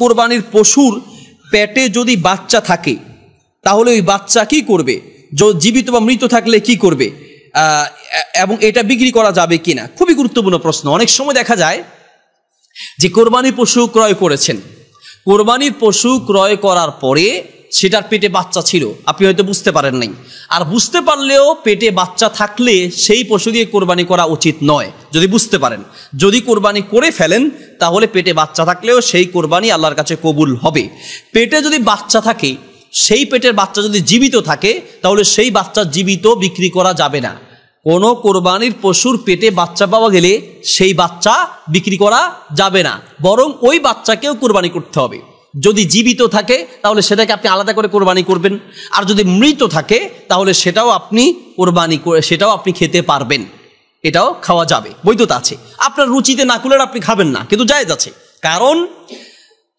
কোরবানির পশুর পেটে যদি বাচ্চা থাকে তাহলে ওই বাচ্চা কি করবে জীবিত বা মৃত থাকলে কি করবে এবং এটা বিক্রি করা যাবে কিনা খুবই গুরুত্বপূর্ণ প্রশ্ন অনেক সময় দেখা যায় যে কোরবানি পশু ক্রয় করেছেন কোরবানির পশু ক্রয় করার পরে সেটার পেটে বাচ্চা ছিল আপনি হয়তো বুঝতে পারেন নাই আর বুঝতে পারলেও পেটে বাচ্চা থাকলে সেই পশু দিয়ে কোরবানি করা উচিত নয় যদি বুঝতে পারেন যদি কোরবানি করে ফেলেন তাহলে পেটে বাচ্চা থাকলেও সেই কোরবানি আল্লাহর কাছে কবুল হবে পেটে যদি বাচ্চা থাকে সেই পেটের বাচ্চা যদি জীবিত থাকে তাহলে সেই বাচ্চা জীবিত বিক্রি করা যাবে না কোনো কোরবানির পশুর পেটে বাচ্চা পাওয়া গেলে সেই বাচ্চা বিক্রি করা যাবে না বরং ওই বাচ্চাকেও কোরবানি করতে হবে যদি জীবিত থাকে তাহলে সেটাকে আপনি আলাদা করে কোরবানি করবেন আর যদি মৃত থাকে তাহলে সেটাও আপনি কোরবানি করে সেটাও আপনি খেতে পারবেন এটাও খাওয়া যাবে বৈধতা আছে আপনার রুচিতে না কুলের আপনি খাবেন না কিন্তু যায় আছে কারণ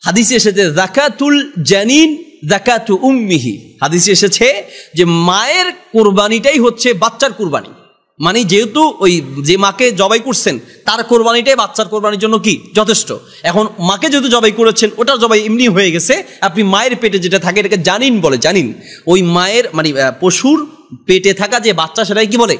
হাদিসে এসেছে জাকাতুল জানিন জাকাতু উম্মিহি হাদিসে এসেছে যে মায়ের কোরবানিটাই হচ্ছে বাচ্চার কোরবানি মানে যেহেতু ওই যে মাকে জবাই করছেন তার কোরবানিটাই বাচ্চার কোরবানির জন্য কি যথেষ্ট এখন মাকে যেহেতু জবাই করেছেন ওটা জবাই এমনি হয়ে গেছে আপনি মায়ের পেটে যেটা থাকে এটাকে জানিন বলে জানিন ওই মায়ের মানে পশুর পেটে থাকা যে বাচ্চা সেটাই কি বলে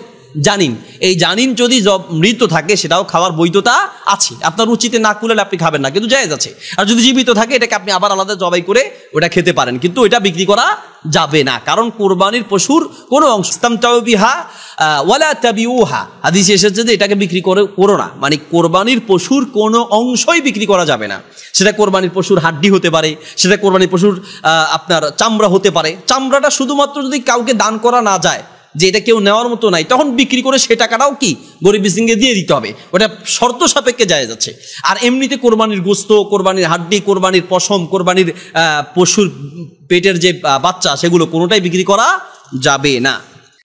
জানিন এই জানিন যদি মৃত থাকে সেটাও খাওয়ার বৈধতা আছে আপনার উচিতে না খুলে আপনি খাবেন না কিন্তু জায়গা আছে আর যদি জীবিত থাকে এটাকে আপনি আবার আলাদা জবাই করে ওটা খেতে পারেন কিন্তু এটা বিক্রি করা যাবে না কারণ কোরবানির পশুর কোনো অংশ ওয়ালা তাবিউহা এসেছে যে এটাকে বিক্রি করে করো না মানে কোরবানির পশুর কোনো অংশই বিক্রি করা যাবে না সেটা কোরবানির পশুর হাড্ডি হতে পারে সেটা কোরবানির পশুর আপনার চামড়া হতে পারে চামড়াটা শুধুমাত্র যদি কাউকে দান করা না যায় যে এটা কেউ নেওয়ার মতো নাই তখন বিক্রি করে সে টাকাটাও কি গরিব মিসিংকে দিয়ে দিতে হবে ওটা শর্ত সাপেক্ষে যায় যাচ্ছে আর এমনিতে কোরবানির গোস্ত কোরবানির হাড্ডি কোরবানির পশম কোরবানির পশুর পেটের যে বাচ্চা সেগুলো কোনোটাই বিক্রি করা যাবে না